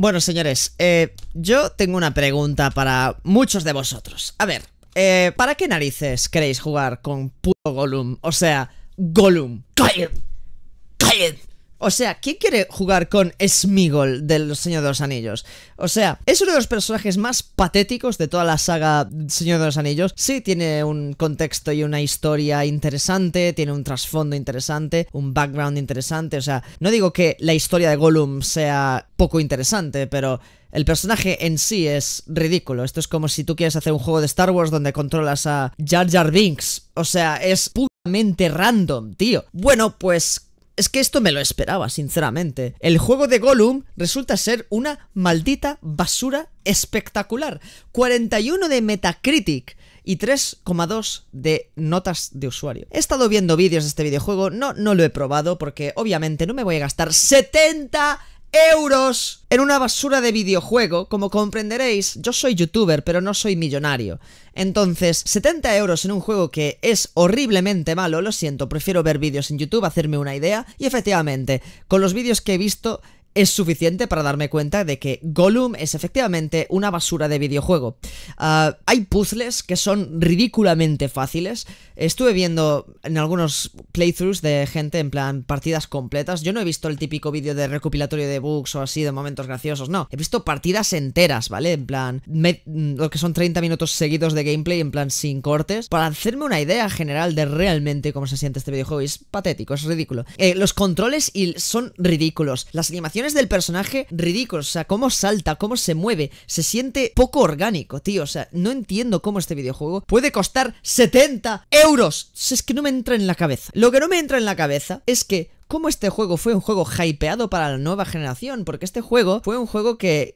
Bueno, señores, eh, yo tengo una pregunta para muchos de vosotros. A ver, eh, ¿para qué narices queréis jugar con puto Gollum? O sea, Gollum. ¡Cállate! O sea, ¿quién quiere jugar con Smigol del Señor de los Anillos? O sea, es uno de los personajes más patéticos de toda la saga Señor de los Anillos. Sí, tiene un contexto y una historia interesante, tiene un trasfondo interesante, un background interesante. O sea, no digo que la historia de Gollum sea poco interesante, pero el personaje en sí es ridículo. Esto es como si tú quieres hacer un juego de Star Wars donde controlas a Jar Jar Binks. O sea, es puramente random, tío. Bueno, pues es que esto me lo esperaba, sinceramente. El juego de Gollum resulta ser una maldita basura espectacular. 41 de Metacritic y 3,2 de notas de usuario. He estado viendo vídeos de este videojuego, no, no lo he probado porque obviamente no me voy a gastar 70 euros en una basura de videojuego. Como comprenderéis, yo soy youtuber, pero no soy millonario. Entonces, 70 euros en un juego que es horriblemente malo, lo siento, prefiero ver vídeos en YouTube, hacerme una idea. Y efectivamente, con los vídeos que he visto, es suficiente para darme cuenta de que Gollum es efectivamente una basura de videojuego. Ah, hay puzzles que son ridículamente fáciles. Estuve viendo en algunos playthroughs de gente en plan partidas completas. Yo no he visto el típico vídeo de recopilatorio de bugs o así de momentos graciosos, no. He visto partidas enteras, ¿vale? En plan, mm, lo que son 30 minutos seguidos de gameplay, en plan sin cortes, para hacerme una idea general de realmente cómo se siente este videojuego. es patético, es ridículo. Eh, los controles son ridículos. Las animaciones del personaje Ridículo o sea, cómo salta, cómo se mueve, se siente poco orgánico, tío, o sea, no entiendo cómo este videojuego puede costar 70 euros. Es que no me entra en la cabeza. Lo que no me entra en la cabeza es que cómo este juego fue un juego hypeado para la nueva generación, porque este juego fue un juego que,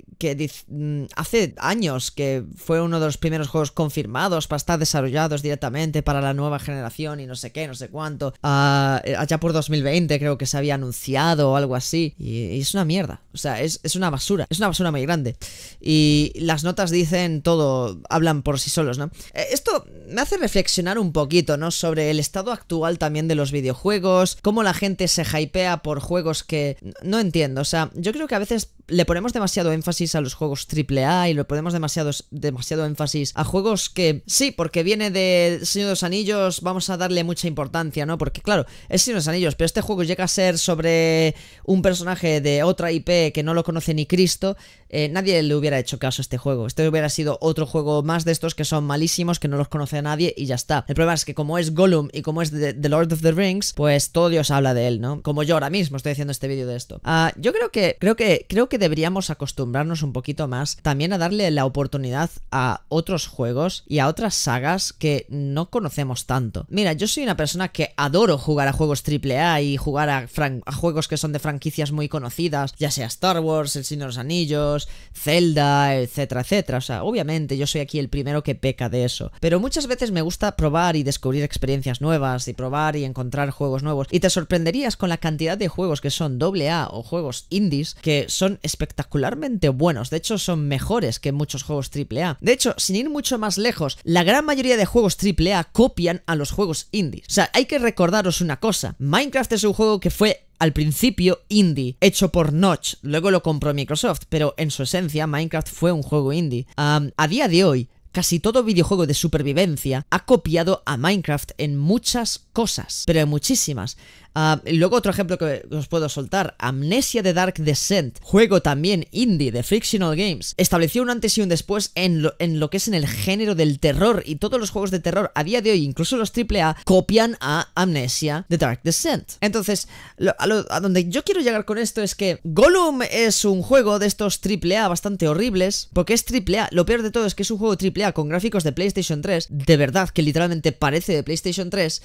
mm, hace años que fue uno de los primeros juegos confirmados para estar desarrollados directamente para la nueva generación y no sé qué, no sé cuánto. Ah, eh, allá por 2020 creo que se había anunciado o algo así. Y, es una mierda. O sea, es, es, una basura. Es una basura muy grande. Y las notas dicen todo, hablan por sí solos, ¿no? Eh, esto me hace reflexionar un poquito, ¿no? Sobre el estado actual también de los videojuegos, cómo la gente se por juegos que no entiendo. O sea, yo creo que a veces le ponemos demasiado énfasis a los juegos AAA y le ponemos demasiado, demasiado énfasis a juegos que sí, porque viene de Señor de los Anillos, vamos a darle mucha importancia, ¿no? Porque claro, es Señor de los Anillos, pero este juego llega a ser sobre un personaje de otra IP que no lo conoce ni Cristo, eh, nadie le hubiera hecho caso a este juego. Este hubiera sido otro juego más de estos que son malísimos, que no los conoce nadie y ya está. El problema es que como es Gollum y como es The, Lord of the Rings, pues todo Dios habla de él, ¿no? Como yo ahora mismo estoy haciendo este vídeo de esto. Ah, yo creo que, creo que, creo que que deberíamos acostumbrarnos un poquito más también a darle la oportunidad a otros juegos y a otras sagas que no conocemos tanto. Mira, yo soy una persona que adoro jugar a juegos AAA y jugar a, a juegos que son de franquicias muy conocidas, ya sea Star Wars, El Señor de los Anillos, Zelda, etcétera, etcétera. O sea, obviamente yo soy aquí el primero que peca de eso. Pero muchas veces me gusta probar y descubrir experiencias nuevas y probar y encontrar juegos nuevos. Y te sorprenderías con la cantidad de juegos que son AA o juegos indies que son espectacularmente buenos, de hecho son mejores que muchos juegos AAA. De hecho, sin ir mucho más lejos, la gran mayoría de juegos AAA copian a los juegos indies. O sea, hay que recordaros una cosa, Minecraft es un juego que fue al principio indie, hecho por Notch, luego lo compró Microsoft, pero en su esencia Minecraft fue un juego indie. a día de hoy, casi todo videojuego de supervivencia ha copiado a Minecraft en muchas cosas, pero en muchísimas. Ah, luego otro ejemplo que os puedo soltar, Amnesia de Dark Descent, juego también indie de Frictional Games, estableció un antes y un después en lo, en lo que es en el género del terror y todos los juegos de terror a día de hoy, incluso los AAA, copian a Amnesia de Dark Descent. Entonces, a, donde yo quiero llegar con esto es que Gollum es un juego de estos AAA bastante horribles, porque es AAA, lo peor de todo es que es un juego AAA con gráficos de PlayStation 3, de verdad que literalmente parece de PlayStation 3,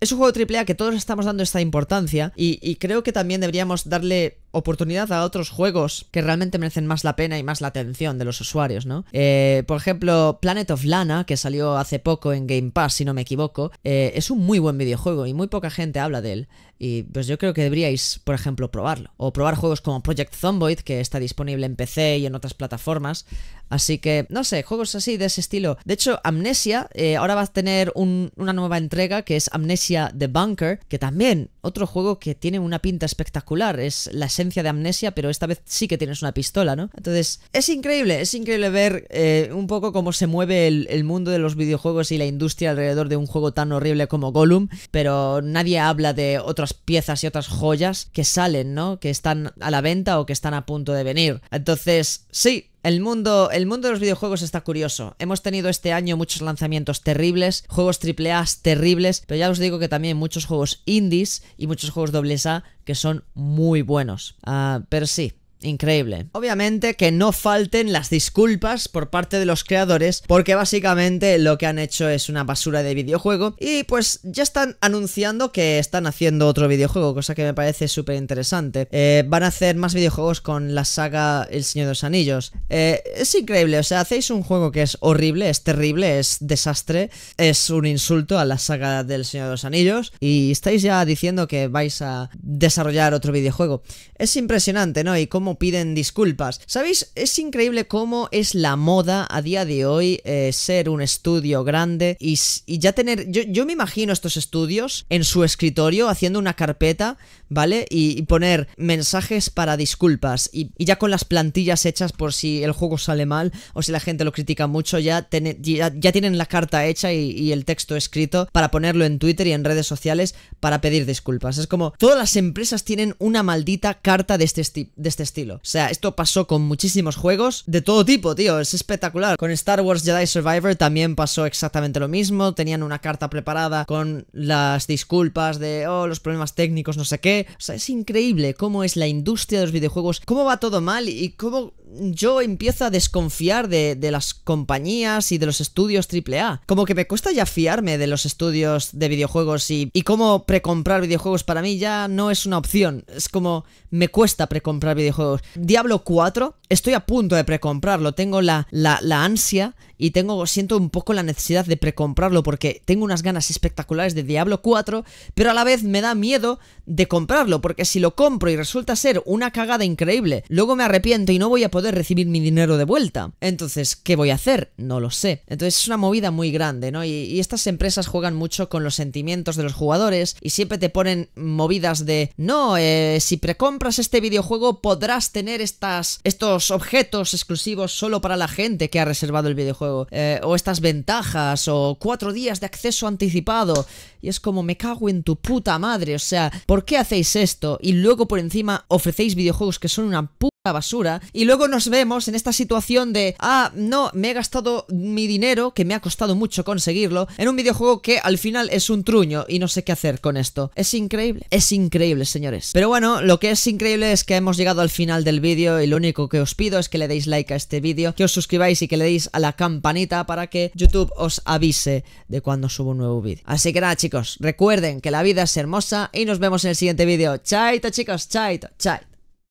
es un juego AAA que todos estamos dando esta importancia y, creo que también deberíamos darle oportunidad a otros juegos que realmente merecen más la pena y más la atención de los usuarios, ¿no? Eh, por ejemplo, Planet of Lana, que salió hace poco en Game Pass, si no me equivoco, eh, es un muy buen videojuego y muy poca gente habla de él. Y pues yo creo que deberíais, por ejemplo, probarlo. O probar juegos como Project Zomboid, que está disponible en PC y en otras plataformas. Así que, no sé, juegos así de ese estilo. De hecho, Amnesia eh, ahora va a tener una nueva entrega que es Amnesia The Bunker, que también otro juego que tiene una pinta espectacular. Es la esencia de amnesia, pero esta vez sí que tienes una pistola, ¿no? Entonces, es increíble, es increíble ver eh, un poco cómo se mueve el, el, mundo de los videojuegos y la industria alrededor de un juego tan horrible como Gollum, pero nadie habla de otras piezas y otras joyas que salen, ¿no? Que están a la venta o que están a punto de venir. Entonces, sí, el mundo, el mundo de los videojuegos está curioso. Hemos tenido este año muchos lanzamientos terribles, juegos AAA terribles, pero ya os digo que también muchos juegos indies y muchos juegos dobles A que son muy buenos. Ah, pero sí, Increíble. Obviamente que no falten las disculpas por parte de los creadores, porque básicamente lo que han hecho es una basura de videojuego. Y pues ya están anunciando que están haciendo otro videojuego, cosa que me parece súper interesante. Eh, van a hacer más videojuegos con la saga El Señor de los Anillos. Eh, es increíble, o sea, hacéis un juego que es horrible, es terrible, es desastre, es un insulto a la saga del Señor de los Anillos. Y estáis ya diciendo que vais a desarrollar otro videojuego. Es impresionante, ¿no? Y cómo piden disculpas. ¿Sabéis? Es increíble cómo es la moda a día de hoy eh, ser un estudio grande y, ya tener... Yo, me imagino estos estudios en su escritorio haciendo una carpeta, ¿vale? Y, poner mensajes para disculpas y, ya con las plantillas hechas por si el juego sale mal o si la gente lo critica mucho, ya, ya, tienen la carta hecha y el texto escrito para ponerlo en Twitter y en redes sociales para pedir disculpas. Es como todas las empresas tienen una maldita carta de este, de este estilo. O sea, esto pasó con muchísimos juegos de todo tipo, tío. Es espectacular. Con Star Wars Jedi Survivor también pasó exactamente lo mismo. Tenían una carta preparada con las disculpas de, oh, los problemas técnicos, no sé qué. O sea, es increíble cómo es la industria de los videojuegos, cómo va todo mal y cómo yo empiezo a desconfiar de, las compañías y de los estudios AAA. Como que me cuesta ya fiarme de los estudios de videojuegos y cómo precomprar videojuegos para mí ya no es una opción. Es como me cuesta precomprar videojuegos Diablo 4 estoy a punto de precomprarlo, tengo la, la, ansia y tengo, siento un poco la necesidad de precomprarlo porque tengo unas ganas espectaculares de Diablo 4, pero a la vez me da miedo de comprarlo porque si lo compro y resulta ser una cagada increíble, luego me arrepiento y no voy a poder recibir mi dinero de vuelta. Entonces, ¿qué voy a hacer? No lo sé. Entonces es una movida muy grande, ¿no? Y, estas empresas juegan mucho con los sentimientos de los jugadores y siempre te ponen movidas de, no, eh, si precompras este videojuego podrás tener estas, estos objetos exclusivos solo para la gente que ha reservado el videojuego, eh, o estas ventajas, o cuatro días de acceso anticipado, y es como me cago en tu puta madre, o sea, ¿por qué hacéis esto? Y luego por encima ofrecéis videojuegos que son una la basura y luego nos vemos en esta situación de ah no me he gastado mi dinero que me ha costado mucho conseguirlo en un videojuego que al final es un truño y no sé qué hacer con esto es increíble es increíble señores pero bueno lo que es increíble es que hemos llegado al final del vídeo y lo único que os pido es que le deis like a este vídeo que os suscribáis y que le deis a la campanita para que YouTube os avise de cuando subo un nuevo vídeo así que nada chicos recuerden que la vida es hermosa y nos vemos en el siguiente vídeo chaito chicos chaito chaito